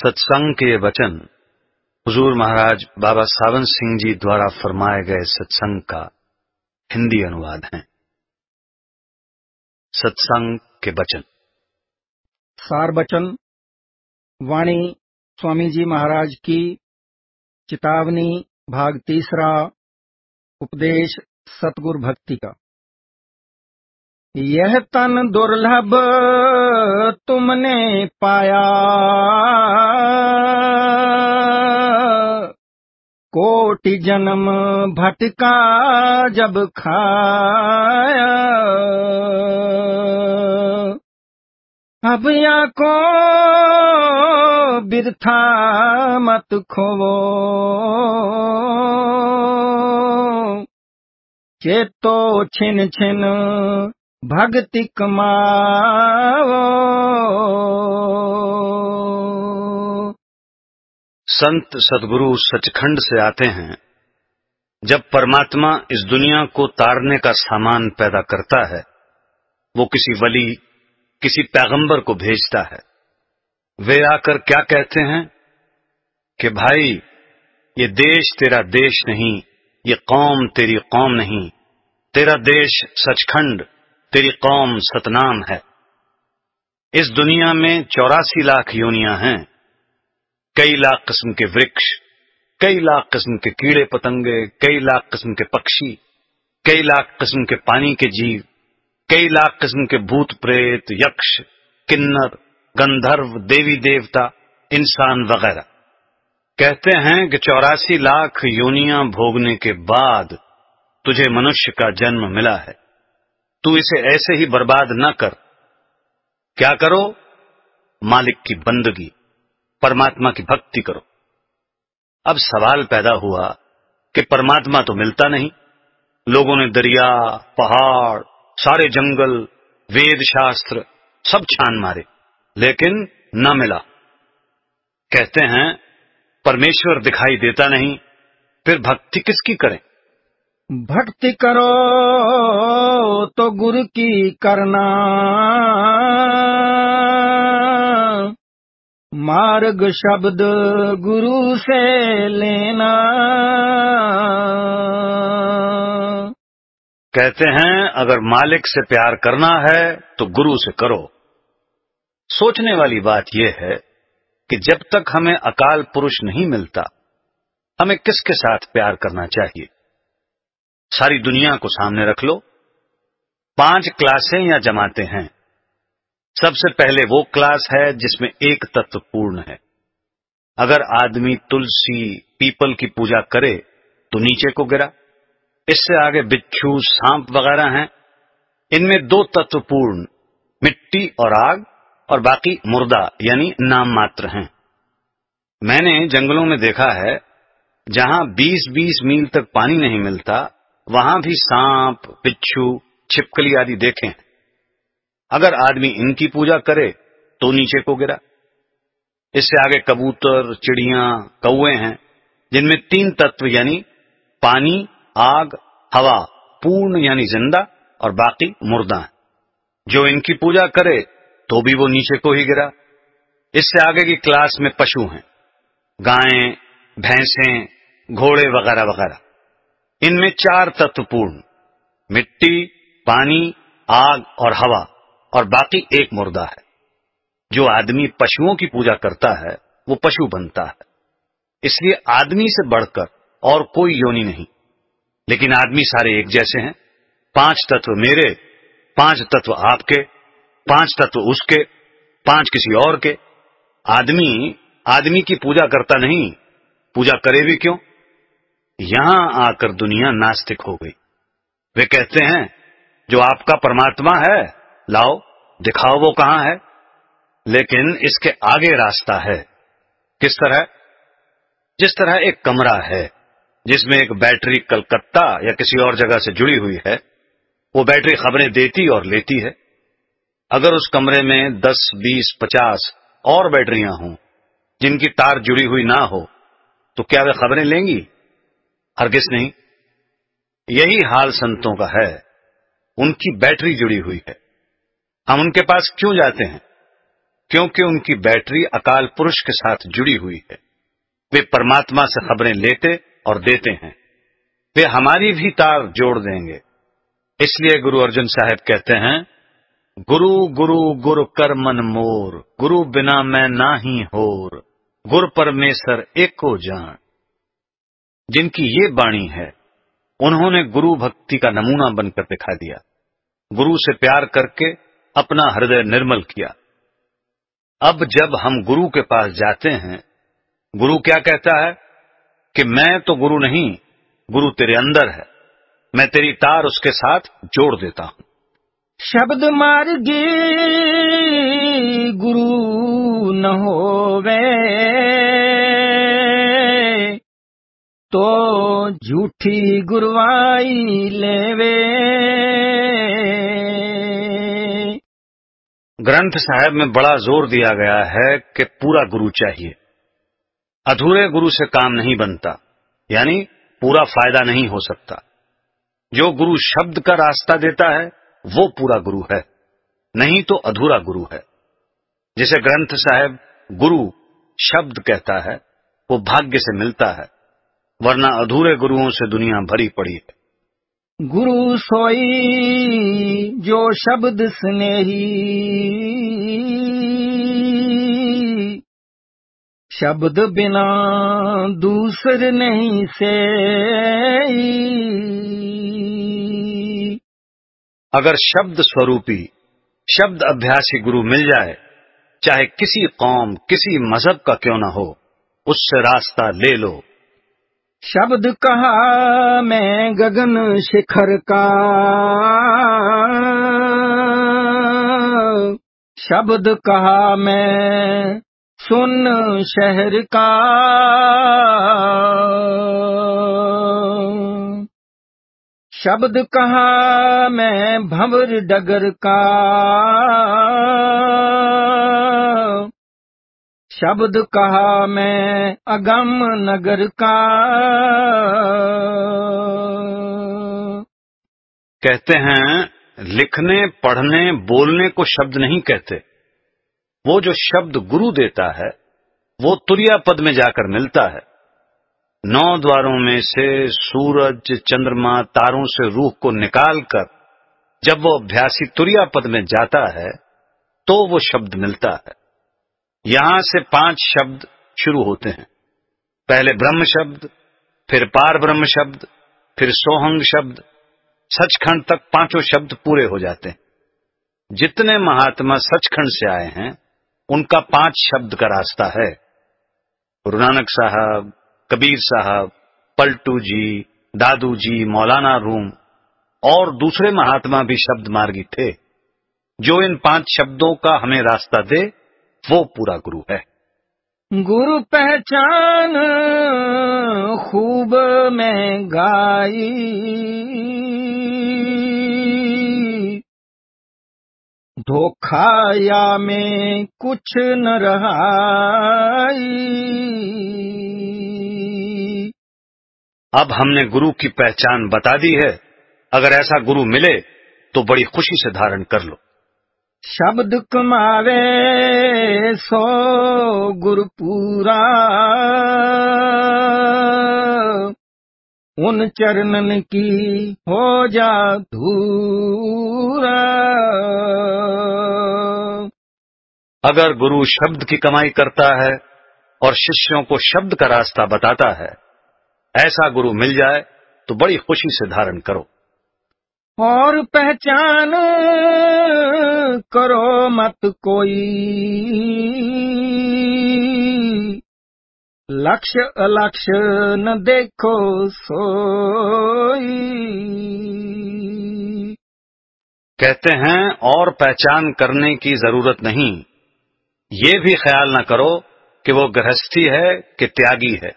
सत्संग के वचन हजूर महाराज बाबा सावन सिंह जी द्वारा फरमाए गए सत्संग का हिंदी अनुवाद है सत्संग के वचन सार वचन वाणी स्वामी जी महाराज की चेतावनी भाग तीसरा उपदेश सतगुर भक्ति का यह तन दुर्लभ तुमने पाया कोटि जन्म भटका जब खाया अब या को बिरथा मत खोवो चेतो छिन छिन भक्ति कमाओ संत सदगुरु सचखंड से आते हैं जब परमात्मा इस दुनिया को तारने का सामान पैदा करता है वो किसी वली किसी पैगंबर को भेजता है वे आकर क्या कहते हैं कि भाई ये देश तेरा देश नहीं ये कौम तेरी कौम नहीं तेरा देश सचखंड तेरी कौम सतनाम है इस दुनिया में चौरासी लाख योनिया हैं कई लाख किस्म के वृक्ष कई लाख किस्म के कीड़े पतंगे कई लाख किस्म के पक्षी कई लाख किस्म के पानी के जीव कई लाख किस्म के भूत प्रेत यक्ष किन्नर गंधर्व देवी देवता इंसान वगैरह कहते हैं कि चौरासी लाख योनिया भोगने के बाद तुझे मनुष्य का जन्म मिला है तू इसे ऐसे ही बर्बाद न कर क्या करो मालिक की बंदगी परमात्मा की भक्ति करो अब सवाल पैदा हुआ कि परमात्मा तो मिलता नहीं लोगों ने दरिया पहाड़ सारे जंगल वेद शास्त्र सब छान मारे लेकिन न मिला कहते हैं परमेश्वर दिखाई देता नहीं फिर भक्ति किसकी करें भक्ति करो तो गुरु की करना मार्ग शब्द गुरु से लेना कहते हैं अगर मालिक से प्यार करना है तो गुरु से करो सोचने वाली बात यह है कि जब तक हमें अकाल पुरुष नहीं मिलता हमें किसके साथ प्यार करना चाहिए सारी दुनिया को सामने रख लो पांच क्लासें या जमाते हैं सबसे पहले वो क्लास है जिसमें एक तत्व पूर्ण है अगर आदमी तुलसी पीपल की पूजा करे तो नीचे को गिरा इससे आगे बिच्छू सांप वगैरह हैं इनमें दो तत्व पूर्ण मिट्टी और आग और बाकी मुर्दा यानी नाम मात्र हैं मैंने जंगलों में देखा है जहां 20-20 मील तक पानी नहीं मिलता वहां भी सांप पिच्छू छिपकली आदि देखे हैं अगर आदमी इनकी पूजा करे तो नीचे को गिरा इससे आगे कबूतर चिड़िया कौए हैं जिनमें तीन तत्व यानी पानी आग हवा पूर्ण यानी जिंदा और बाकी मुर्दा है जो इनकी पूजा करे तो भी वो नीचे को ही गिरा इससे आगे की क्लास में पशु हैं गायें भैंसें घोड़े वगैरह वगैरह इनमें चार तत्व पूर्ण मिट्टी पानी आग और हवा और बाकी एक मुर्दा है जो आदमी पशुओं की पूजा करता है वो पशु बनता है इसलिए आदमी से बढ़कर और कोई योनि नहीं लेकिन आदमी सारे एक जैसे हैं पांच तत्व मेरे पांच तत्व आपके पांच तत्व उसके पांच किसी और के आदमी आदमी की पूजा करता नहीं पूजा करे भी क्यों यहां आकर दुनिया नास्तिक हो गई वे कहते हैं जो आपका परमात्मा है लाओ दिखाओ वो कहां है लेकिन इसके आगे रास्ता है किस तरह जिस तरह एक कमरा है जिसमें एक बैटरी कलकत्ता या किसी और जगह से जुड़ी हुई है वो बैटरी खबरें देती और लेती है अगर उस कमरे में 10, 20, 50 और बैटरियां हों जिनकी तार जुड़ी हुई ना हो तो क्या वे खबरें लेंगी हरगिज नहीं यही हाल संतों का है उनकी बैटरी जुड़ी हुई है हम उनके पास क्यों जाते हैं क्योंकि उनकी बैटरी अकाल पुरुष के साथ जुड़ी हुई है वे परमात्मा से खबरें लेते और देते हैं वे हमारी भी तार जोड़ देंगे इसलिए गुरु अर्जुन साहब कहते हैं गुरु गुरु गुरु कर मन मोर गुरु बिना मैं ना ही होर गुरु परमेश्वर एको जान जिनकी ये बाणी है उन्होंने गुरु भक्ति का नमूना बनकर दिखा दिया गुरु से प्यार करके अपना हृदय निर्मल किया अब जब हम गुरु के पास जाते हैं गुरु क्या कहता है कि मैं तो गुरु नहीं गुरु तेरे अंदर है मैं तेरी तार उसके साथ जोड़ देता हूं शब्द मार्गे गुरु न होवे तो झूठी गुरवाई लेवे ग्रंथ साहब में बड़ा जोर दिया गया है कि पूरा गुरु चाहिए अधूरे गुरु से काम नहीं बनता यानी पूरा फायदा नहीं हो सकता जो गुरु शब्द का रास्ता देता है वो पूरा गुरु है नहीं तो अधूरा गुरु है जिसे ग्रंथ साहब गुरु शब्द कहता है वो भाग्य से मिलता है वरना अधूरे गुरुओं से दुनिया भरी पड़ी है गुरु सोई जो शब्द स्नेही शब्द बिना दूसर नहीं से अगर शब्द स्वरूपी शब्द अभ्यासी गुरु मिल जाए चाहे किसी कौम किसी मजहब का क्यों ना हो उससे रास्ता ले लो शब्द कहा मैं गगन शिखर का शब्द कहा मैं सुन शहर का शब्द कहा मैं भंवर डगर का शब्द कहा मैं अगम नगर का कहते हैं लिखने पढ़ने बोलने को शब्द नहीं कहते वो जो शब्द गुरु देता है वो तुरिया पद में जाकर मिलता है नौ द्वारों में से सूरज चंद्रमा तारों से रूह को निकालकर जब वो अभ्यासी तुरिया पद में जाता है तो वो शब्द मिलता है यहां से पांच शब्द शुरू होते हैं पहले ब्रह्म शब्द फिर पार ब्रह्म शब्द फिर सोहंग शब्द सचखंड तक पांचों शब्द पूरे हो जाते हैं जितने महात्मा सचखंड से आए हैं उनका पांच शब्द का रास्ता है गुरु नानक साहब कबीर साहब पलटू जी दादू जी मौलाना रूम और दूसरे महात्मा भी शब्द मार्गी थे जो इन पांच शब्दों का हमें रास्ता दे वो पूरा गुरु है गुरु पहचान खूब में गाई धोखाया में कुछ न रहाई अब हमने गुरु की पहचान बता दी है अगर ऐसा गुरु मिले तो बड़ी खुशी से धारण कर लो शब्द कमावे सो गुरु पूरा उन चरणन की हो जा धूरा अगर गुरु शब्द की कमाई करता है और शिष्यों को शब्द का रास्ता बताता है ऐसा गुरु मिल जाए तो बड़ी खुशी से धारण करो और पहचान करो मत कोई लक्ष्य अलक्ष्य न देखो सोई कहते हैं और पहचान करने की जरूरत नहीं ये भी ख्याल न करो कि वो गृहस्थी है कि त्यागी है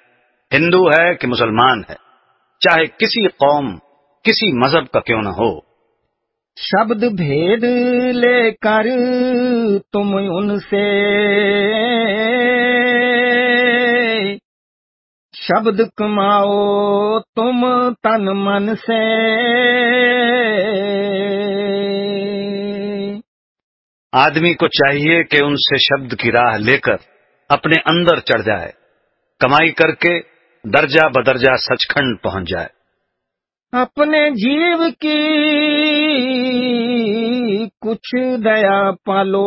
हिंदू है कि मुसलमान है चाहे किसी कौम किसी मजहब का क्यों न हो शब्द भेद लेकर तुम उनसे शब्द कमाओ तुम तन मन से आदमी को चाहिए कि उनसे शब्द की राह लेकर अपने अंदर चढ़ जाए कमाई करके दर्जा बदर्जा सचखंड पहुंच जाए अपने जीव की कुछ दया पालो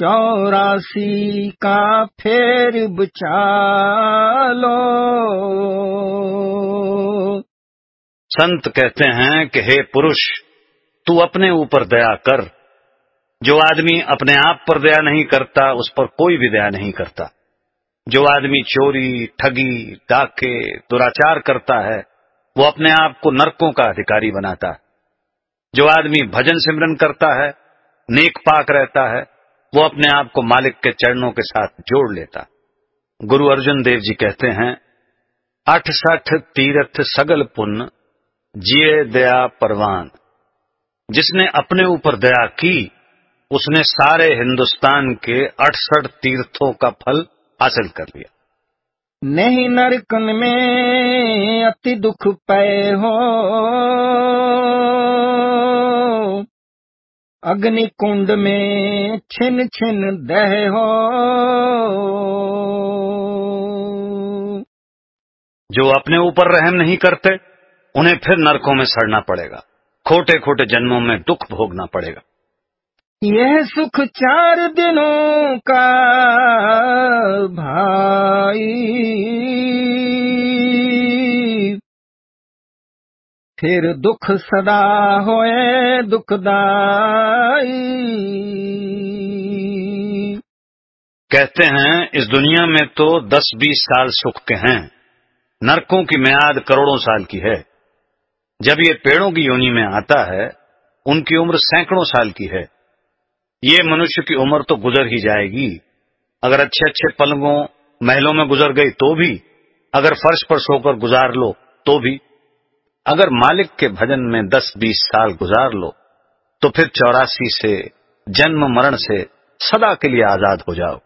चौरासी का फेर बचालो संत कहते हैं कि हे पुरुष तू अपने ऊपर दया कर जो आदमी अपने आप पर दया नहीं करता उस पर कोई भी दया नहीं करता जो आदमी चोरी ठगी डाके दुराचार करता है वो अपने आप को नरकों का अधिकारी बनाता है जो आदमी भजन सिमरन करता है नेक पाक रहता है वो अपने आप को मालिक के चरणों के साथ जोड़ लेता गुरु अर्जुन देव जी कहते हैं अठ सठ तीर्थ सगल पुण्य जिये दया परवान जिसने अपने ऊपर दया की उसने सारे हिंदुस्तान के अठसठ तीर्थों का फल हासिल कर लिया नहीं नरकन में अति दुख पे हो अग्नि कुंड में छिन छिन दह हो जो अपने ऊपर रहम नहीं करते उन्हें फिर नरकों में सड़ना पड़ेगा खोटे खोटे जन्मों में दुख भोगना पड़ेगा यह सुख चार दिनों का भाई फिर दुख सदा होए दुखदाई कहते हैं इस दुनिया में तो दस बीस साल सुख के हैं नरकों की म्याद करोड़ों साल की है जब ये पेड़ों की योनि में आता है उनकी उम्र सैकड़ों साल की है ये मनुष्य की उम्र तो गुजर ही जाएगी अगर अच्छे अच्छे पलंगों महलों में गुजर गई तो भी अगर फर्श पर सोकर गुजार लो तो भी अगर मालिक के भजन में दस बीस साल गुजार लो तो फिर चौरासी से जन्म मरण से सदा के लिए आजाद हो जाओ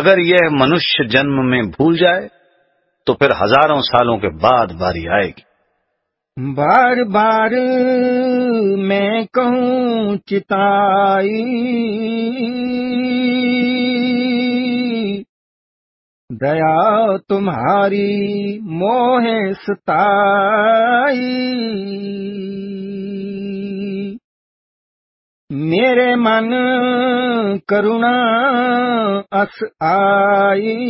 अगर यह मनुष्य जन्म में भूल जाए तो फिर हजारों सालों के बाद बारी आएगी बार बार मैं कहूँ चिताई दया तुम्हारी मोह सताई मेरे मन करुणा अस आई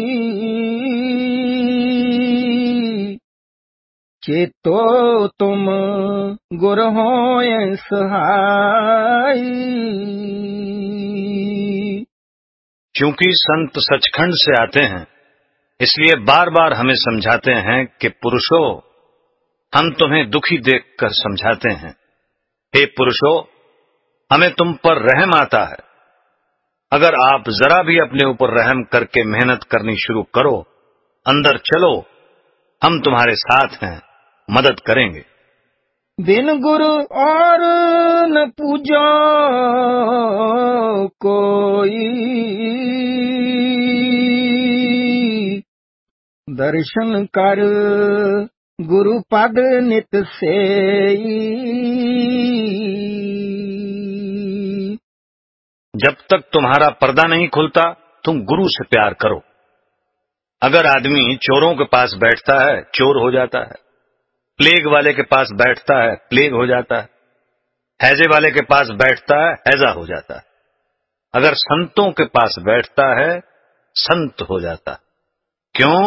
चेतो तुम गुर हो क्योंकि संत सचखंड से आते हैं इसलिए बार बार हमें समझाते हैं कि पुरुषो हम तुम्हें दुखी देखकर समझाते हैं हे पुरुषो हमें तुम पर रहम आता है अगर आप जरा भी अपने ऊपर रहम करके मेहनत करनी शुरू करो अंदर चलो हम तुम्हारे साथ हैं मदद करेंगे बिन गुरु और न पूजा कोई दर्शन कर गुरु पद नित से जब तक तुम्हारा पर्दा नहीं खुलता तुम गुरु से प्यार करो अगर आदमी चोरों के पास बैठता है चोर हो जाता है प्लेग वाले के पास बैठता है प्लेग हो जाता है हैजे वाले के पास बैठता है हैजा हो जाता है अगर संतों के पास बैठता है संत हो जाता क्यों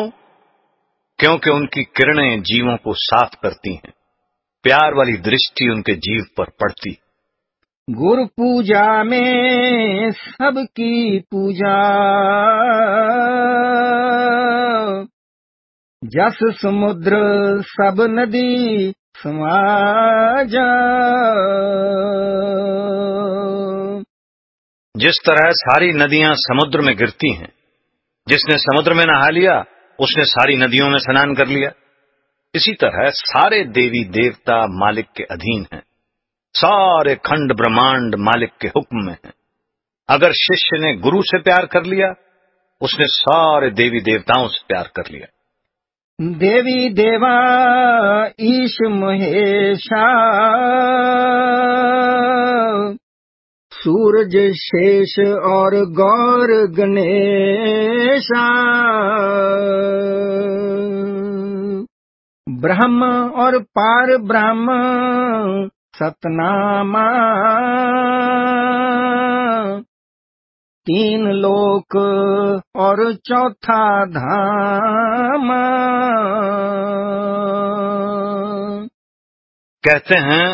क्योंकि उनकी किरणें जीवों को साफ करती हैं प्यार वाली दृष्टि उनके जीव पर पड़ती गुरु पूजा में सबकी पूजा जस समुद्र सब नदी समा जा जिस तरह सारी नदियां समुद्र में गिरती हैं जिसने समुद्र में नहा लिया उसने सारी नदियों में स्नान कर लिया इसी तरह सारे देवी देवता मालिक के अधीन हैं सारे खंड ब्रह्मांड मालिक के हुक्म में हैं अगर शिष्य ने गुरु से प्यार कर लिया उसने सारे देवी देवताओं से प्यार कर लिया देवी देवा ईश महेशा सूरज शेष और गौर गणेशा ब्रह्म और पार ब्रह्म सतनामा तीन लोक और चौथा धाम कहते हैं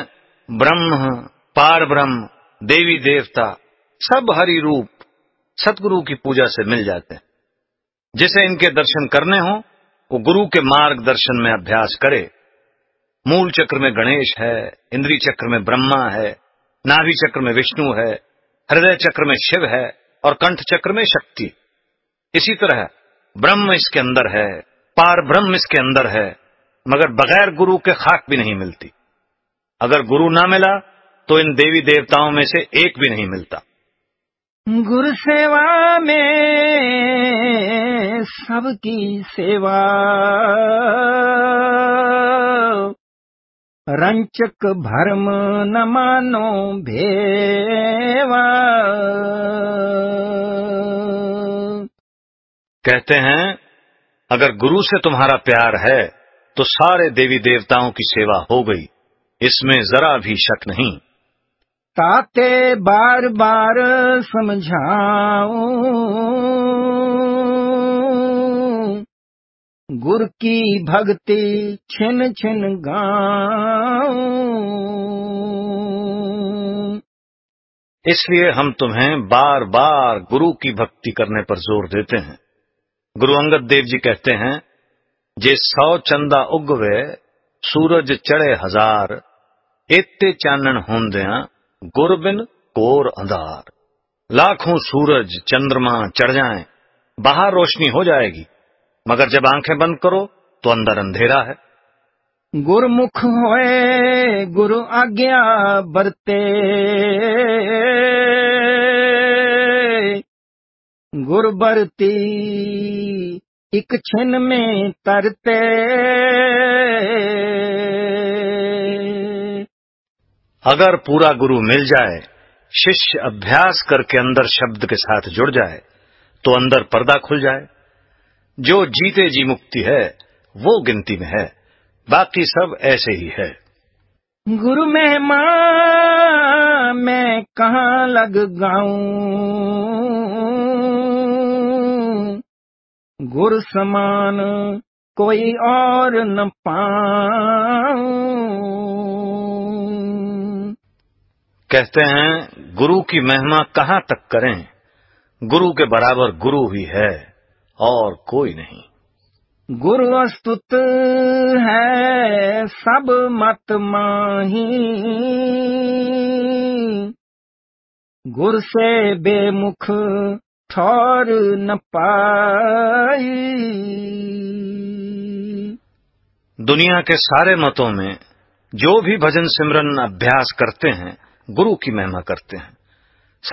ब्रह्म पार ब्रह्म देवी देवता सब हरि रूप सतगुरु की पूजा से मिल जाते हैं जिसे इनके दर्शन करने हो वो गुरु के मार्गदर्शन में अभ्यास करे मूल चक्र में गणेश है इंद्री चक्र में ब्रह्मा है नाभि चक्र में विष्णु है हृदय चक्र में शिव है और कंठ चक्र में शक्ति इसी तरह ब्रह्म इसके अंदर है पार ब्रह्म इसके अंदर है मगर बगैर गुरु के खाक भी नहीं मिलती अगर गुरु ना मिला तो इन देवी देवताओं में से एक भी नहीं मिलता गुरु सेवा में सबकी सेवा रंचक भरम न मानो भेवा कहते हैं अगर गुरु से तुम्हारा प्यार है तो सारे देवी देवताओं की सेवा हो गई इसमें जरा भी शक नहीं ताते बार बार समझाओ गुर की भक्ति छिन छिन इसलिए हम तुम्हें बार बार गुरु की भक्ति करने पर जोर देते हैं गुरु अंगद देव जी कहते हैं जे सौ चंदा उगवे सूरज चढ़े हजार एते चानन होंदिया गुर बिन कोर अंधार लाखों सूरज चंद्रमा चढ़ जाएं, बाहर रोशनी हो जाएगी मगर जब आंखें बंद करो तो अंदर अंधेरा है गुरमुख होए गुरु आज्ञा बरते गुरबरती एक छिन में तरते अगर पूरा गुरु मिल जाए शिष्य अभ्यास करके अंदर शब्द के साथ जुड़ जाए तो अंदर पर्दा खुल जाए जो जीते जी मुक्ति है वो गिनती में है बाकी सब ऐसे ही है गुरु मेहमा मैं कहाँ लग गाऊ गुरु समान कोई और न पाऊं कहते हैं गुरु की महिमा कहाँ तक करें गुरु के बराबर गुरु ही है और कोई नहीं गुरु अस्तुत है सब मत माही गुर से बेमुख ठोर न पाई दुनिया के सारे मतों में जो भी भजन सिमरन अभ्यास करते हैं गुरु की महिमा करते हैं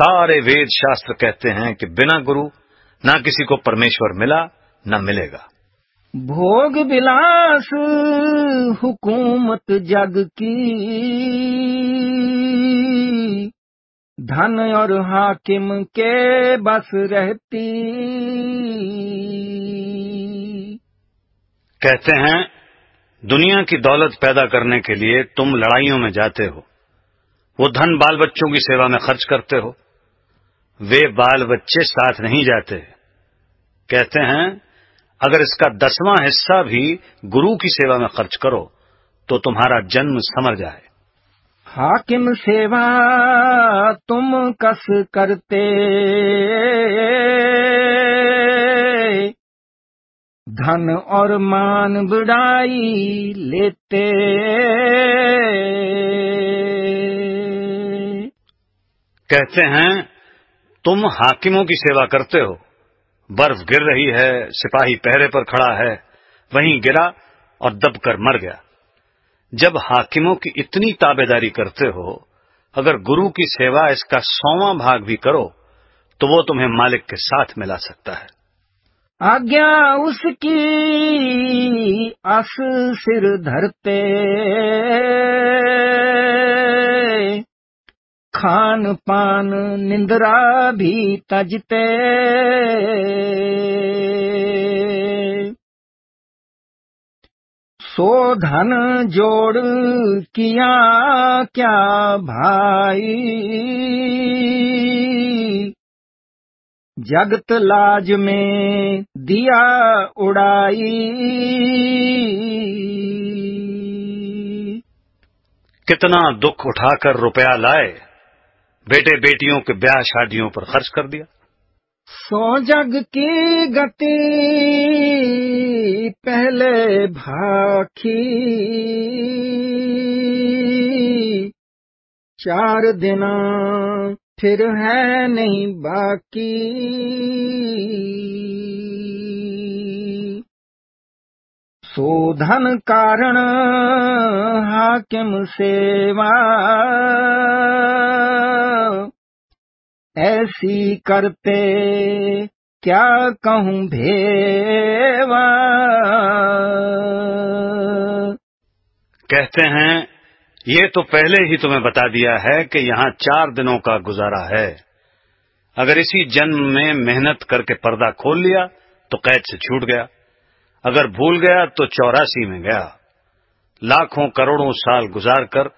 सारे वेद शास्त्र कहते हैं कि बिना गुरु ना किसी को परमेश्वर मिला न मिलेगा भोग विलास हुकूमत जग की धन और हाकिम के बस रहती कहते हैं दुनिया की दौलत पैदा करने के लिए तुम लड़ाइयों में जाते हो वो धन बाल बच्चों की सेवा में खर्च करते हो वे बाल बच्चे साथ नहीं जाते कहते हैं अगर इसका दसवां हिस्सा भी गुरु की सेवा में खर्च करो तो तुम्हारा जन्म समर जाए हाकिम सेवा तुम कस करते धन और मान बुढ़ाई लेते कहते हैं तुम हाकिमों की सेवा करते हो बर्फ गिर रही है सिपाही पहरे पर खड़ा है वहीं गिरा और दबकर मर गया जब हाकिमों की इतनी ताबेदारी करते हो अगर गुरु की सेवा इसका सौवा भाग भी करो तो वो तुम्हें मालिक के साथ मिला सकता है आज्ञा उसकी अस सिर धरते खान पान निंद्रा भी तजते सो धन जोड़ किया क्या भाई जगत लाज में दिया उड़ाई कितना दुख उठाकर रुपया लाए बेटे बेटियों के ब्याह शादियों पर खर्च कर दिया सौ जग की गति पहले भाखी चार दिना फिर है नहीं बाकी शोधन कारण हाकिम सेवा ऐसी करते क्या कहूँ भेवा कहते हैं ये तो पहले ही तुम्हें बता दिया है कि यहाँ चार दिनों का गुजारा है अगर इसी जन्म में मेहनत करके पर्दा खोल लिया तो कैद से छूट गया अगर भूल गया तो चौरासी में गया लाखों करोड़ों साल गुजार कर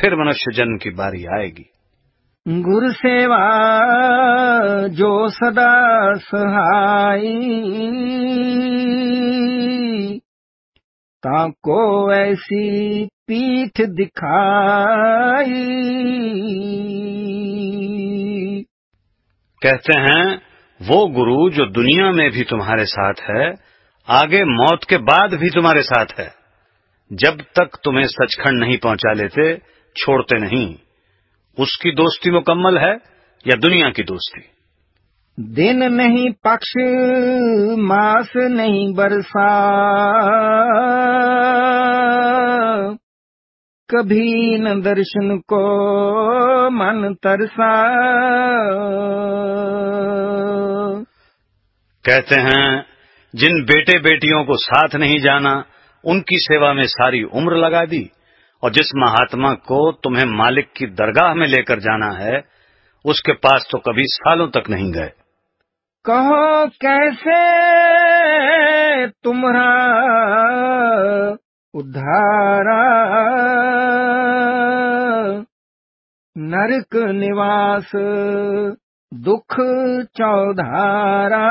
फिर मनुष्य जन्म की बारी आएगी गुरु सेवा जो सदा सहाय ताको ऐसी पीठ दिखाई कहते हैं वो गुरु जो दुनिया में भी तुम्हारे साथ है आगे मौत के बाद भी तुम्हारे साथ है जब तक तुम्हें सचखंड नहीं पहुंचा लेते छोड़ते नहीं उसकी दोस्ती मुकम्मल है या दुनिया की दोस्ती दिन नहीं पक्ष मास नहीं बरसा कभी न दर्शन को मन तरसा कहते हैं जिन बेटे बेटियों को साथ नहीं जाना उनकी सेवा में सारी उम्र लगा दी और जिस महात्मा को तुम्हें मालिक की दरगाह में लेकर जाना है उसके पास तो कभी सालों तक नहीं गए कहो कैसे तुम्हारा उद्धारा नरक निवास दुख चौधारा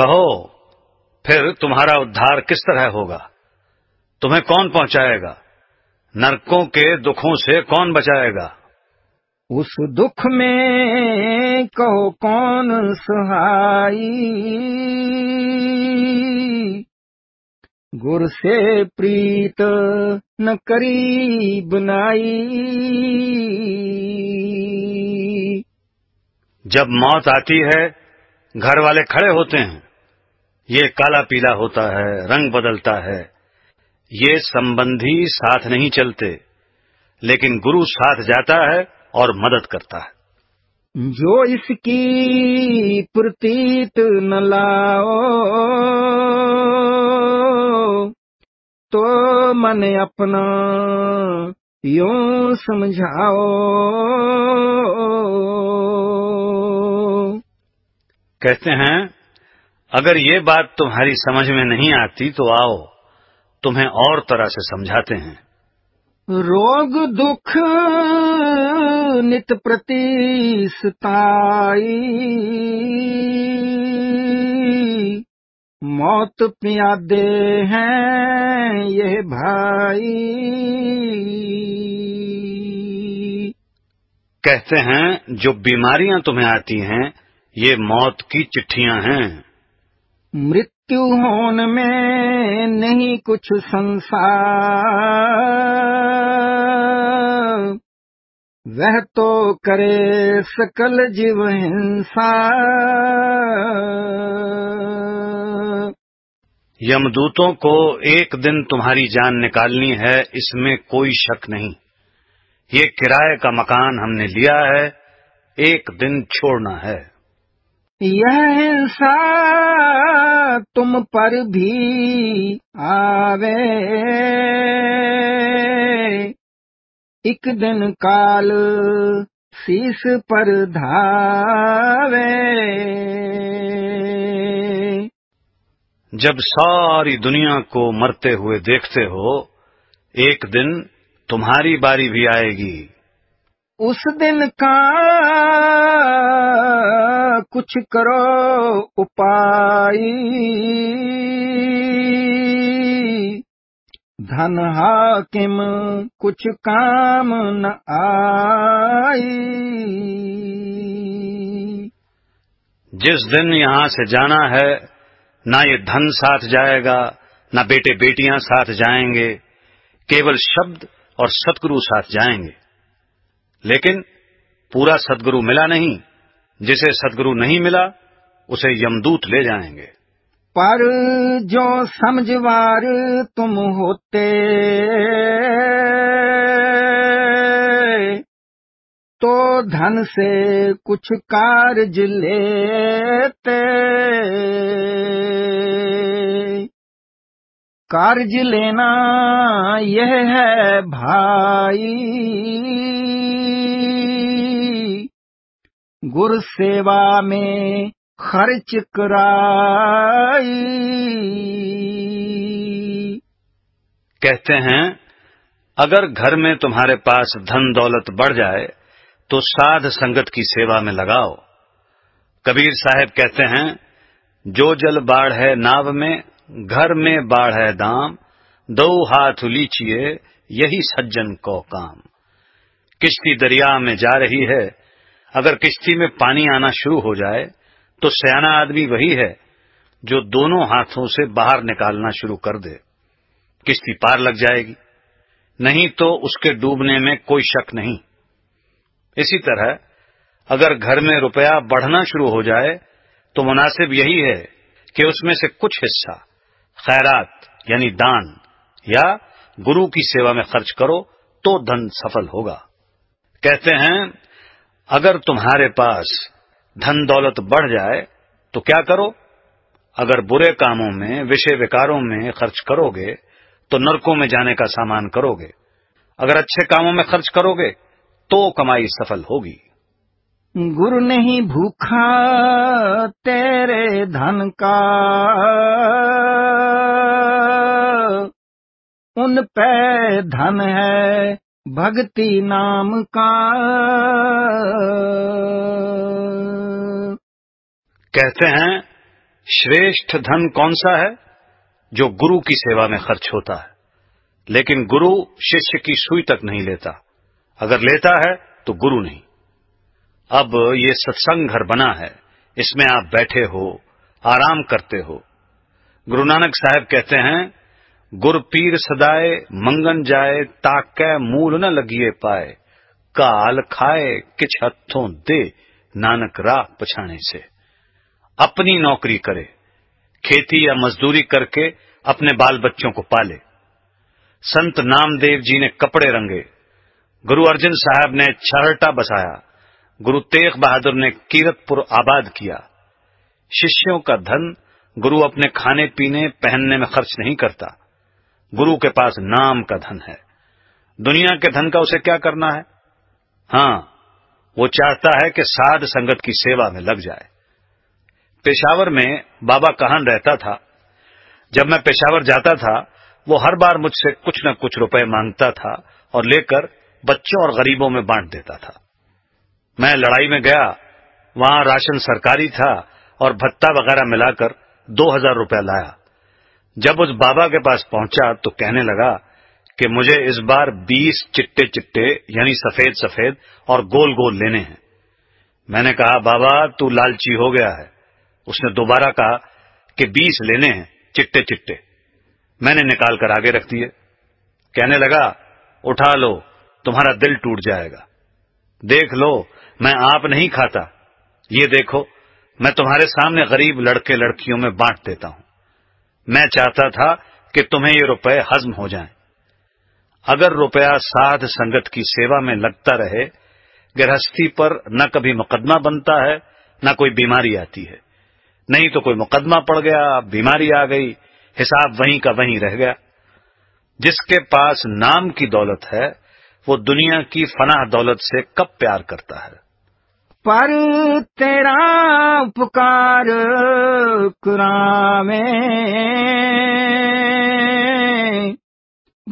कहो फिर तुम्हारा उद्धार किस तरह होगा तुम्हें कौन पहुंचाएगा नरकों के दुखों से कौन बचाएगा उस दुख में कहो कौन सुहाई गुर से प्रीत न करी बनाई जब मौत आती है घर वाले खड़े होते हैं ये काला पीला होता है रंग बदलता है ये संबंधी साथ नहीं चलते लेकिन गुरु साथ जाता है और मदद करता है जो इसकी प्रतीत न लाओ तो मन अपना यो समझाओ कहते हैं अगर ये बात तुम्हारी समझ में नहीं आती तो आओ तुम्हें और तरह से समझाते हैं रोग दुख नित प्रति मौत पिया दे हैं ये भाई कहते हैं जो बीमारियां तुम्हें आती हैं ये मौत की चिट्ठियां हैं मृत्यु होने में नहीं कुछ संसार वह तो करे सकल जीव हिंसा यमदूतों को एक दिन तुम्हारी जान निकालनी है इसमें कोई शक नहीं ये किराए का मकान हमने लिया है एक दिन छोड़ना है यह हिंसा तुम पर भी आवे एक दिन काल शीस पर धावे जब सारी दुनिया को मरते हुए देखते हो एक दिन तुम्हारी बारी भी आएगी उस दिन का कुछ करो उपाय धन हाकिम कुछ काम न आई जिस दिन यहाँ से जाना है ना ये धन साथ जाएगा ना बेटे बेटियां साथ जाएंगे केवल शब्द और सतगुरु साथ जाएंगे लेकिन पूरा सतगुरु मिला नहीं जिसे सतगुरु नहीं मिला उसे यमदूत ले जाएंगे पर जो समझवार तुम होते तो धन से कुछ कार्य लेते कार्य लेना यह है भाई गुरु सेवा में खर्च कराई कहते हैं अगर घर में तुम्हारे पास धन दौलत बढ़ जाए तो साध संगत की सेवा में लगाओ कबीर साहब कहते हैं जो जल बाढ़ है नाव में घर में बाढ़ है दाम दो हाथ लीचिए यही सज्जन को काम किश्ती दरिया में जा रही है अगर किश्ती में पानी आना शुरू हो जाए तो सयाना आदमी वही है जो दोनों हाथों से बाहर निकालना शुरू कर दे किश्ती पार लग जाएगी नहीं तो उसके डूबने में कोई शक नहीं इसी तरह अगर घर में रुपया बढ़ना शुरू हो जाए तो मुनासिब यही है कि उसमें से कुछ हिस्सा खैरात यानी दान या गुरु की सेवा में खर्च करो तो धन सफल होगा कहते हैं अगर तुम्हारे पास धन दौलत बढ़ जाए तो क्या करो अगर बुरे कामों में विषय विकारों में खर्च करोगे तो नरकों में जाने का सामान करोगे अगर अच्छे कामों में खर्च करोगे तो कमाई सफल होगी गुरु नहीं भूखा तेरे धन का उन पे धन है भक्ति नाम का कहते हैं श्रेष्ठ धन कौन सा है जो गुरु की सेवा में खर्च होता है लेकिन गुरु शिष्य की सुई तक नहीं लेता अगर लेता है तो गुरु नहीं अब ये सत्संग घर बना है इसमें आप बैठे हो आराम करते हो गुरु नानक साहब कहते हैं गुर पीर सदाए मंगन जाए ताक मूल न लगिए पाए काल खाए किछ हथों दे नानक राह पछाने से अपनी नौकरी करे खेती या मजदूरी करके अपने बाल बच्चों को पाले संत नामदेव जी ने कपड़े रंगे गुरु अर्जुन साहब ने छहरटा बसाया गुरु तेग बहादुर ने कीरतपुर आबाद किया शिष्यों का धन गुरु अपने खाने पीने पहनने में खर्च नहीं करता गुरु के पास नाम का धन है दुनिया के धन का उसे क्या करना है हाँ वो चाहता है कि साध संगत की सेवा में लग जाए पेशावर में बाबा कहान रहता था जब मैं पेशावर जाता था वो हर बार मुझसे कुछ न कुछ रुपए मांगता था और लेकर बच्चों और गरीबों में बांट देता था मैं लड़ाई में गया वहां राशन सरकारी था और भत्ता वगैरह मिलाकर दो हजार रुपया लाया जब उस बाबा के पास पहुंचा तो कहने लगा कि मुझे इस बार बीस चिट्टे चिट्टे यानी सफेद सफेद और गोल गोल लेने हैं मैंने कहा बाबा तू लालची हो गया है उसने दोबारा कहा कि बीस लेने हैं चिट्टे चिट्टे मैंने निकाल कर आगे रख दिए कहने लगा उठा लो तुम्हारा दिल टूट जाएगा देख लो मैं आप नहीं खाता ये देखो मैं तुम्हारे सामने गरीब लड़के लड़कियों में बांट देता हूं मैं चाहता था कि तुम्हें ये रुपए हजम हो जाएं। अगर रुपया साध संगत की सेवा में लगता रहे गृहस्थी पर न कभी मुकदमा बनता है न कोई बीमारी आती है नहीं तो कोई मुकदमा पड़ गया बीमारी आ गई हिसाब वहीं का वहीं रह गया जिसके पास नाम की दौलत है वो दुनिया की फनाह दौलत से कब प्यार करता है पर तेरा पुकार कुरा में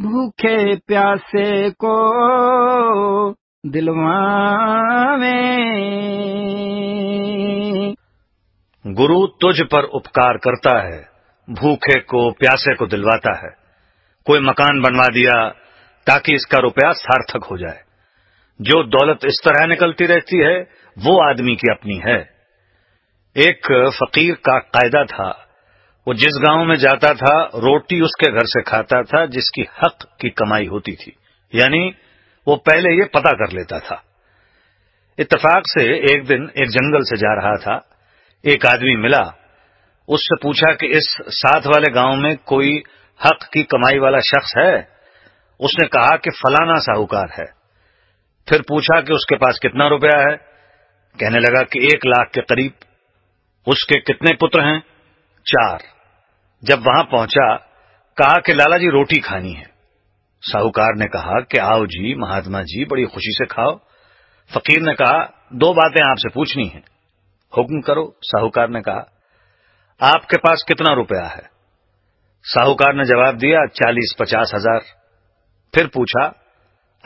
भूखे प्यासे को दिलवा में गुरु तुझ पर उपकार करता है भूखे को प्यासे को दिलवाता है कोई मकान बनवा दिया ताकि इसका रुपया सार्थक हो जाए जो दौलत इस तरह निकलती रहती है वो आदमी की अपनी है एक फकीर का कायदा था वो जिस गांव में जाता था रोटी उसके घर से खाता था जिसकी हक की कमाई होती थी यानी वो पहले ये पता कर लेता था इत्तफाक से एक दिन एक जंगल से जा रहा था एक आदमी मिला उससे पूछा कि इस साथ वाले गांव में कोई हक की कमाई वाला शख्स है उसने कहा कि फलाना साहूकार है फिर पूछा कि उसके पास कितना रुपया है कहने लगा कि एक लाख के करीब उसके कितने पुत्र हैं चार जब वहां पहुंचा कहा कि लाला जी रोटी खानी है साहूकार ने कहा कि आओ जी महात्मा जी बड़ी खुशी से खाओ फकीर ने कहा दो बातें आपसे पूछनी हैं हुक्म करो साहूकार ने कहा आपके पास कितना रुपया है साहूकार ने जवाब दिया चालीस पचास हजार फिर पूछा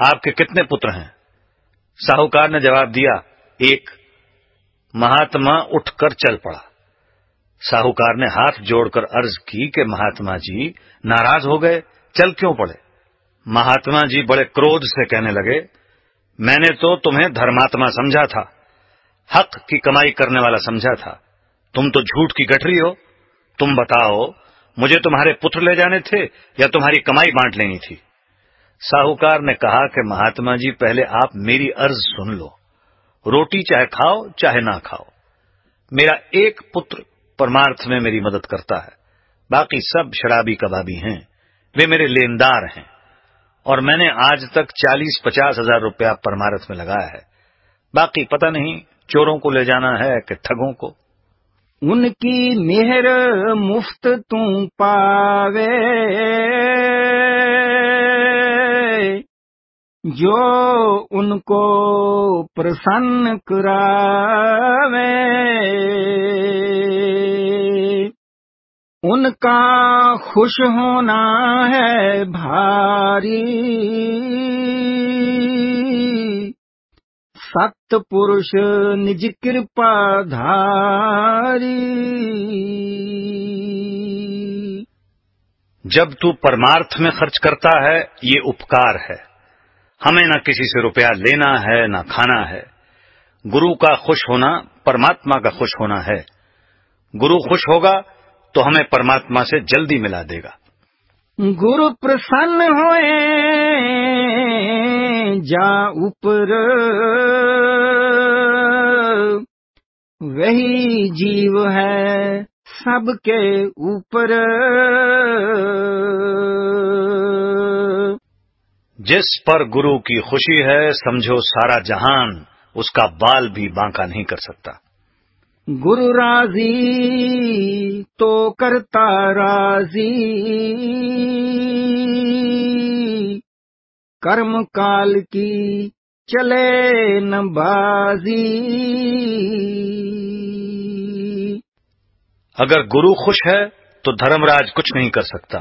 आपके कितने पुत्र हैं साहूकार ने जवाब दिया एक महात्मा उठकर चल पड़ा साहूकार ने हाथ जोड़कर अर्ज की कि महात्मा जी नाराज हो गए चल क्यों पड़े महात्मा जी बड़े क्रोध से कहने लगे मैंने तो तुम्हें धर्मात्मा समझा था हक की कमाई करने वाला समझा था तुम तो झूठ की गठरी हो तुम बताओ मुझे तुम्हारे पुत्र ले जाने थे या तुम्हारी कमाई बांट लेनी थी साहूकार ने कहा कि महात्मा जी पहले आप मेरी अर्ज सुन लो रोटी चाहे खाओ चाहे ना खाओ मेरा एक पुत्र परमार्थ में मेरी मदद करता है बाकी सब शराबी कबाबी हैं वे मेरे लेनदार हैं और मैंने आज तक चालीस पचास हजार रुपया परमार्थ में लगाया है बाकी पता नहीं चोरों को ले जाना है कि ठगों को उनकी मेहर मुफ्त तू पावे जो उनको प्रसन्न करावे उनका खुश होना है भारी पुरुष निज कृपा धारी जब तू परमार्थ में खर्च करता है ये उपकार है हमें न किसी से रुपया लेना है न खाना है गुरु का खुश होना परमात्मा का खुश होना है गुरु खुश होगा तो हमें परमात्मा से जल्दी मिला देगा गुरु प्रसन्न होए जा ऊपर वही जीव है सबके ऊपर जिस पर गुरु की खुशी है समझो सारा जहान उसका बाल भी बांका नहीं कर सकता गुरु राजी तो करता राजी कर्म काल की चले न बाजी अगर गुरु खुश है तो धर्मराज कुछ नहीं कर सकता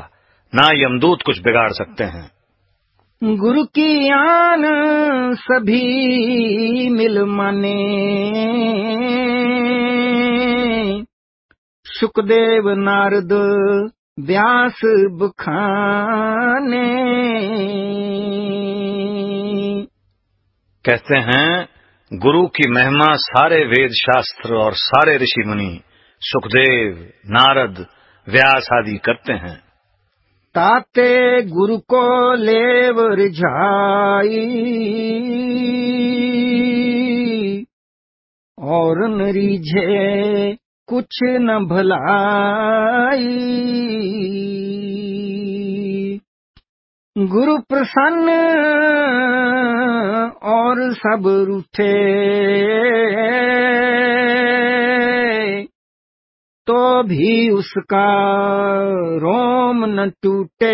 ना यमदूत कुछ बिगाड़ सकते हैं गुरु की आन सभी मिल माने सुखदेव नारद व्यास बुखाने कहते हैं गुरु की महिमा सारे वेद शास्त्र और सारे ऋषि मुनि सुखदेव नारद व्यास आदि करते हैं ताते गुरु को लेव रिझाई और नरीझे कुछ न भलाई गुरु प्रसन्न और सब रूठे तो भी उसका रोम न टूटे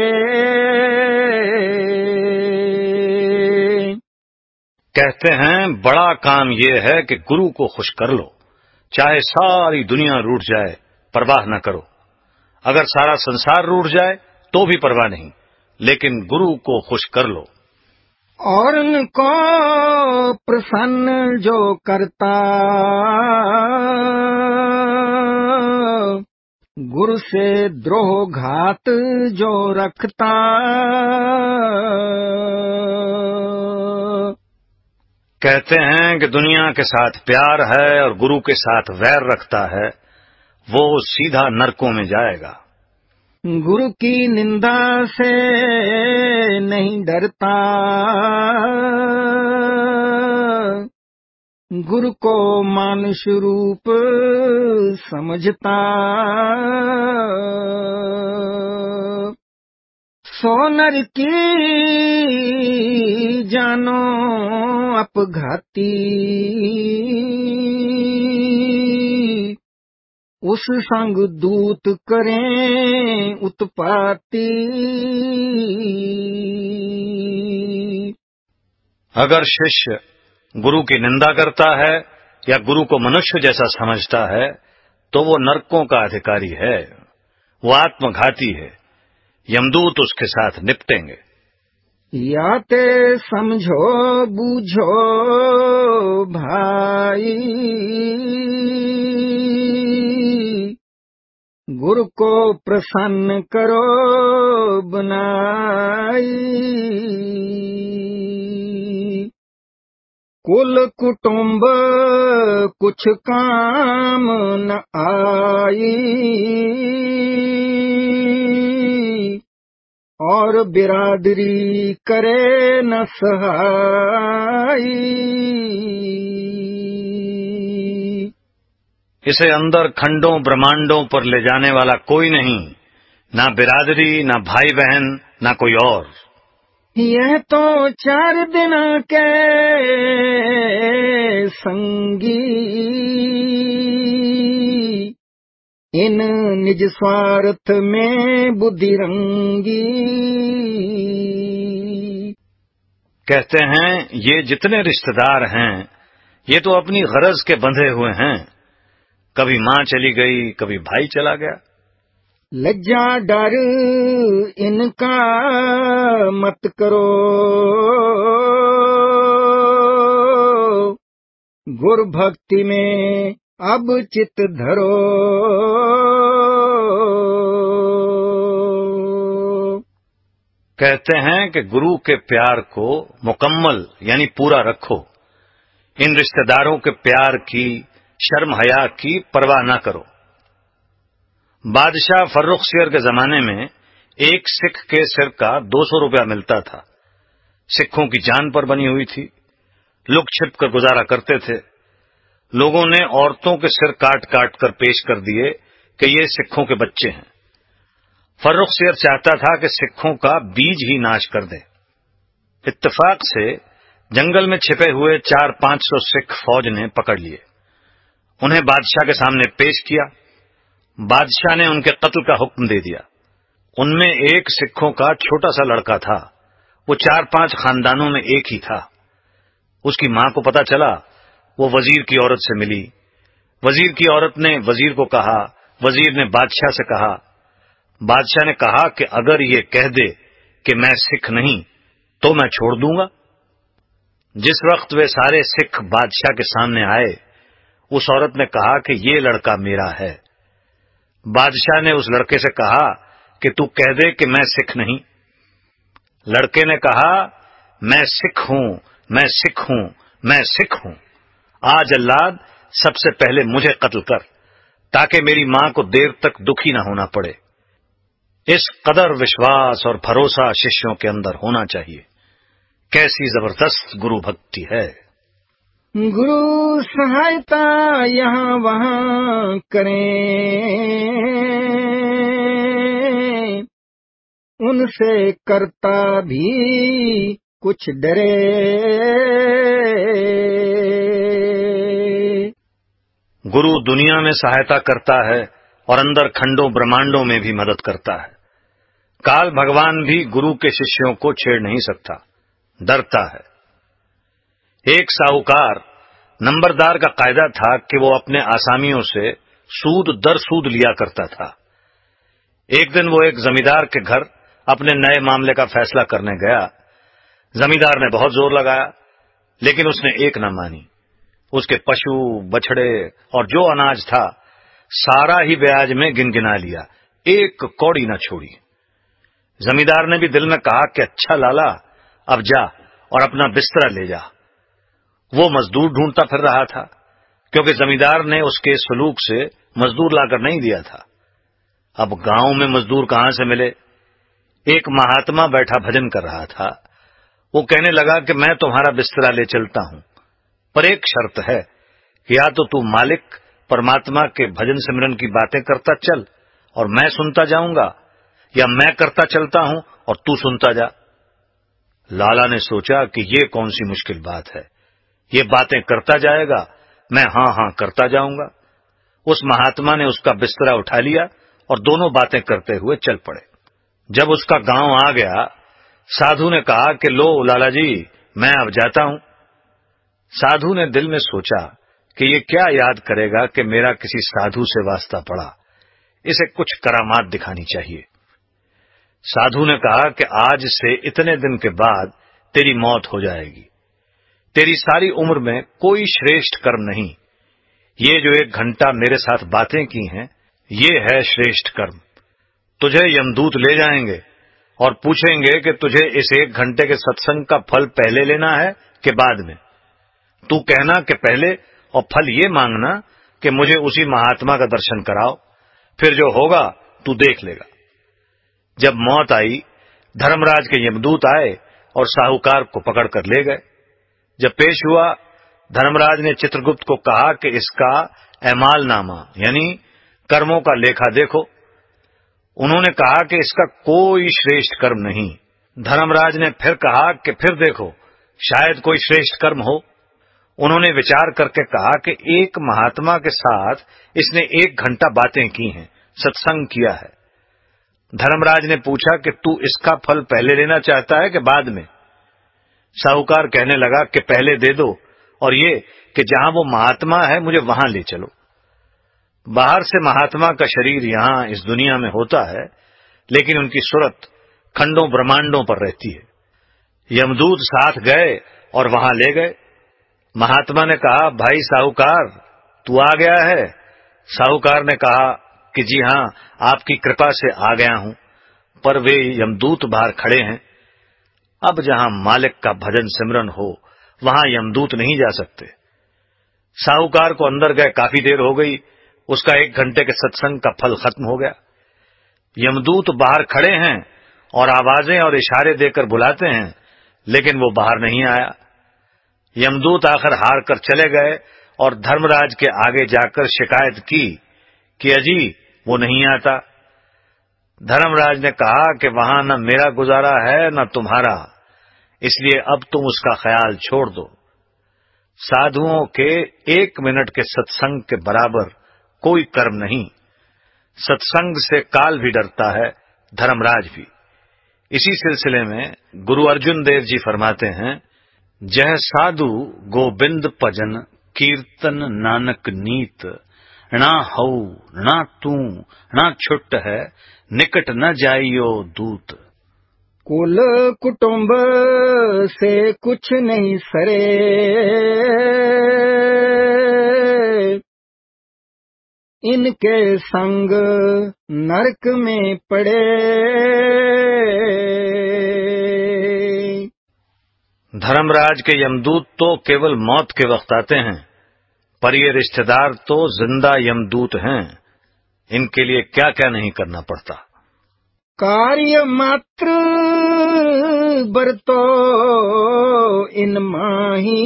कहते हैं बड़ा काम ये है कि गुरु को खुश कर लो चाहे सारी दुनिया रूठ जाए परवाह न करो अगर सारा संसार रूठ जाए तो भी परवाह नहीं लेकिन गुरु को खुश कर लो और उनको प्रसन्न जो करता गुरु से द्रोह घात जो रखता कहते हैं कि दुनिया के साथ प्यार है और गुरु के साथ वैर रखता है वो सीधा नरकों में जाएगा गुरु की निंदा से नहीं डरता गुरु को मानुष रूप समझता सोनर की जानो अपघाती उस संग दूत करें उत्पाती अगर शिष्य गुरु की निंदा करता है या गुरु को मनुष्य जैसा समझता है तो वो नरकों का अधिकारी है वो आत्मघाती है यमदूत उसके साथ निपटेंगे याते समझो बूझो भाई गुरु को प्रसन्न करो बनाई कुल कुटुंब कुछ काम न आई और बिरादरी करे न सहाई इसे अंदर खंडों ब्रह्मांडों पर ले जाने वाला कोई नहीं ना बिरादरी ना भाई बहन ना कोई और यह तो चार दिन के संगी इन निज स्वार्थ में बुद्धि रंगी कहते हैं ये जितने रिश्तेदार हैं ये तो अपनी गरज के बंधे हुए हैं कभी माँ चली गई कभी भाई चला गया लज्जा डर इनका मत करो गुर भक्ति में अब चित धरो कहते हैं कि गुरु के प्यार को मुकम्मल यानी पूरा रखो इन रिश्तेदारों के प्यार की शर्म हया की परवाह ना करो बादशाह फर्रुख शेर के जमाने में एक सिख के सिर का दो सौ रुपया मिलता था सिखों की जान पर बनी हुई थी लुक छिप कर गुजारा करते थे लोगों ने औरतों के सिर काट काट कर पेश कर दिए कि ये सिखों के बच्चे हैं फर्रुख शेर चाहता था कि सिखों का बीज ही नाश कर दें इत्तेफाक से जंगल में छिपे हुए चार पांच सौ सिख फौज ने पकड़ लिए उन्हें बादशाह के सामने पेश किया बादशाह ने उनके कत्ल का हुक्म दे दिया उनमें एक सिखों का छोटा सा लड़का था वो चार पांच खानदानों में एक ही था उसकी मां को पता चला वो वजीर की औरत से मिली वजीर की औरत ने वजीर को कहा वजीर ने बादशाह से कहा बादशाह ने कहा कि अगर ये कह दे कि मैं सिख नहीं तो मैं छोड़ दूंगा जिस वक्त वे सारे सिख बादशाह के सामने आए उस औरत ने कहा कि ये लड़का मेरा है बादशाह ने उस लड़के से कहा कि तू कह दे कि मैं सिख नहीं लड़के ने कहा मैं सिख हूं मैं सिख हूं मैं सिख हूं आज अल्लाद सबसे पहले मुझे कत्ल कर ताकि मेरी मां को देर तक दुखी ना होना पड़े इस कदर विश्वास और भरोसा शिष्यों के अंदर होना चाहिए कैसी जबरदस्त गुरु भक्ति है गुरु सहायता यहाँ वहाँ करें उनसे करता भी कुछ डरे गुरु दुनिया में सहायता करता है और अंदर खंडों ब्रह्मांडों में भी मदद करता है काल भगवान भी गुरु के शिष्यों को छेड़ नहीं सकता डरता है एक साहूकार नंबरदार का कायदा था कि वो अपने आसामियों से सूद दर सूद लिया करता था एक दिन वो एक जमींदार के घर अपने नए मामले का फैसला करने गया जमींदार ने बहुत जोर लगाया लेकिन उसने एक न मानी उसके पशु बछड़े और जो अनाज था सारा ही ब्याज में गिनगिना लिया एक कौड़ी न छोड़ी जमींदार ने भी दिल में कहा कि अच्छा लाला अब जा और अपना बिस्तरा ले जा वो मजदूर ढूंढता फिर रहा था क्योंकि जमींदार ने उसके सलूक से मजदूर लाकर नहीं दिया था अब गांव में मजदूर कहां से मिले एक महात्मा बैठा भजन कर रहा था वो कहने लगा कि मैं तुम्हारा बिस्तरा ले चलता हूं पर एक शर्त है कि या तो तू मालिक परमात्मा के भजन सिमरन की बातें करता चल और मैं सुनता जाऊंगा या मैं करता चलता हूं और तू सुनता जा लाला ने सोचा कि ये कौन सी मुश्किल बात है ये बातें करता जाएगा मैं हां हां करता जाऊंगा उस महात्मा ने उसका बिस्तरा उठा लिया और दोनों बातें करते हुए चल पड़े जब उसका गांव आ गया साधु ने कहा कि लो लाला जी मैं अब जाता हूं साधु ने दिल में सोचा कि ये क्या याद करेगा कि मेरा किसी साधु से वास्ता पड़ा इसे कुछ करामात दिखानी चाहिए साधु ने कहा कि आज से इतने दिन के बाद तेरी मौत हो जाएगी तेरी सारी उम्र में कोई श्रेष्ठ कर्म नहीं ये जो एक घंटा मेरे साथ बातें की हैं ये है श्रेष्ठ कर्म तुझे यमदूत ले जाएंगे और पूछेंगे कि तुझे इस एक घंटे के सत्संग का फल पहले लेना है कि बाद में तू कहना कि पहले और फल ये मांगना कि मुझे उसी महात्मा का दर्शन कराओ फिर जो होगा तू देख लेगा जब मौत आई धर्मराज के यमदूत आए और साहूकार को पकड़ कर ले गए जब पेश हुआ धर्मराज ने चित्रगुप्त को कहा कि इसका नामा यानी कर्मों का लेखा देखो उन्होंने कहा कि इसका कोई श्रेष्ठ कर्म नहीं धर्मराज ने फिर कहा कि फिर देखो शायद कोई श्रेष्ठ कर्म हो उन्होंने विचार करके कहा कि एक महात्मा के साथ इसने एक घंटा बातें की हैं सत्संग किया है धर्मराज ने पूछा कि तू इसका फल पहले लेना चाहता है कि बाद में साहूकार कहने लगा कि पहले दे दो और ये कि जहां वो महात्मा है मुझे वहां ले चलो बाहर से महात्मा का शरीर यहां इस दुनिया में होता है लेकिन उनकी सूरत खंडों ब्रह्मांडों पर रहती है यमदूत साथ गए और वहां ले गए महात्मा ने कहा भाई साहूकार तू आ गया है साहूकार ने कहा कि जी हाँ आपकी कृपा से आ गया हूं पर वे यमदूत बाहर खड़े हैं अब जहां मालिक का भजन सिमरन हो वहां यमदूत नहीं जा सकते साहूकार को अंदर गए काफी देर हो गई उसका एक घंटे के सत्संग का फल खत्म हो गया यमदूत बाहर खड़े हैं और आवाजें और इशारे देकर बुलाते हैं लेकिन वो बाहर नहीं आया यमदूत आखिर हार कर चले गए और धर्मराज के आगे जाकर शिकायत की कि अजी वो नहीं आता धर्मराज ने कहा कि वहां न मेरा गुजारा है न तुम्हारा इसलिए अब तुम उसका ख्याल छोड़ दो साधुओं के एक मिनट के सत्संग के बराबर कोई कर्म नहीं सत्संग से काल भी डरता है धर्मराज भी इसी सिलसिले में गुरु अर्जुन देव जी फरमाते हैं जह साधु गोबिंद भजन कीर्तन नानक नीत ना हऊ ना तू ना छुट है निकट न जाइयो दूत कुल कुटुंब से कुछ नहीं सरे इनके संग नरक में पड़े धर्मराज के यमदूत तो केवल मौत के वक्त आते हैं पर ये रिश्तेदार तो जिंदा यमदूत हैं इनके लिए क्या क्या नहीं करना पड़ता कार्य मात्र बरतो इन माही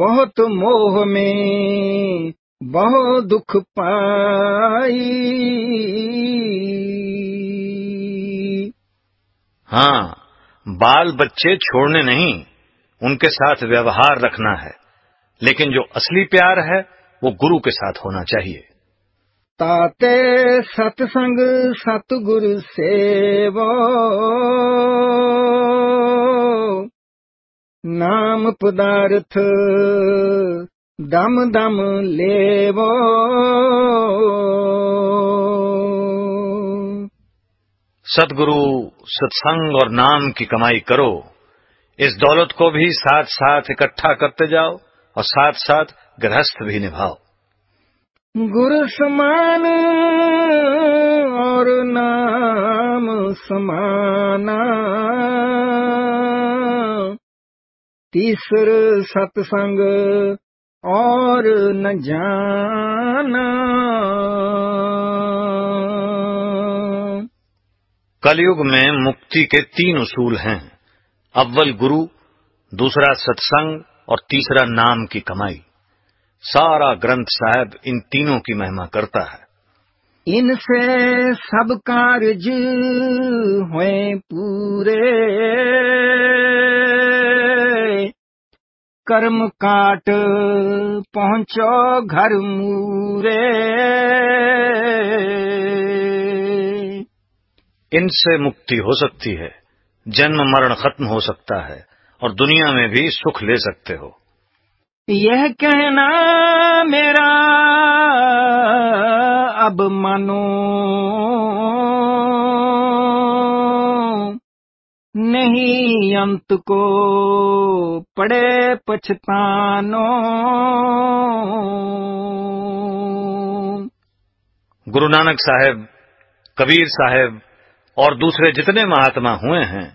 बहुत मोह में बहुत दुख पाई हाँ बाल बच्चे छोड़ने नहीं उनके साथ व्यवहार रखना है लेकिन जो असली प्यार है वो गुरु के साथ होना चाहिए ताते सतसंग सतगुरु सेवो नाम पदार्थ दम दम लेवो सदगुरु सत्संग और नाम की कमाई करो इस दौलत को भी साथ साथ इकट्ठा करते जाओ और साथ साथ गृहस्थ भी निभाओ गुरु समान और नाम समाना तीसर सत्संग और न जाना कलयुग में मुक्ति के तीन उसूल हैं अव्वल गुरु दूसरा सत्संग और तीसरा नाम की कमाई सारा ग्रंथ साहब इन तीनों की महिमा करता है इनसे सब कार्य हुए पूरे कर्म काट पहुंचो घर मूरे इनसे मुक्ति हो सकती है जन्म मरण खत्म हो सकता है और दुनिया में भी सुख ले सकते हो यह कहना मेरा अब मानो नहीं अंत को पड़े पछतानो गुरु नानक साहेब कबीर साहेब और दूसरे जितने महात्मा हुए हैं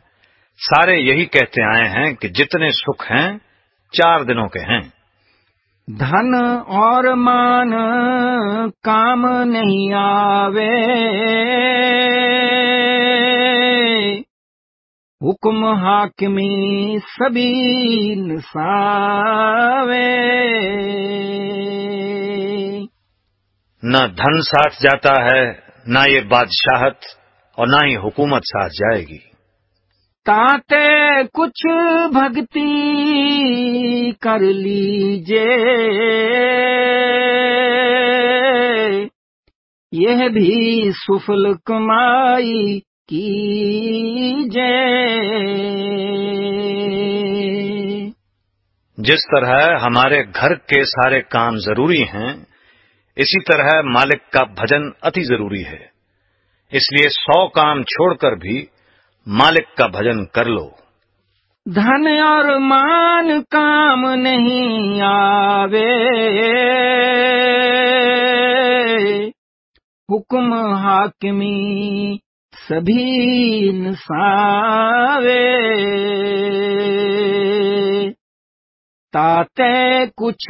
सारे यही कहते आए हैं कि जितने सुख हैं चार दिनों के हैं धन और मान काम नहीं आवे हुक्म हाकिमी सभी सावे न धन साथ जाता है न ये बादशाहत और ना ही हुकूमत साथ जाएगी ताते कुछ भक्ति कर लीजिए यह भी सुफल कमाई कीजिए जिस तरह हमारे घर के सारे काम जरूरी हैं इसी तरह मालिक का भजन अति जरूरी है इसलिए सौ काम छोड़कर भी मालिक का भजन कर लो धन और मान काम नहीं आवे हुक्म हाकिमी सभी नसावे ताते कुछ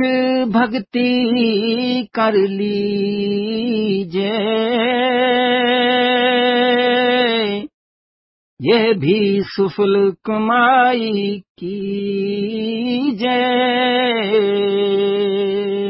भक्ति कर लीजे ये भी सुफल कमाई की जय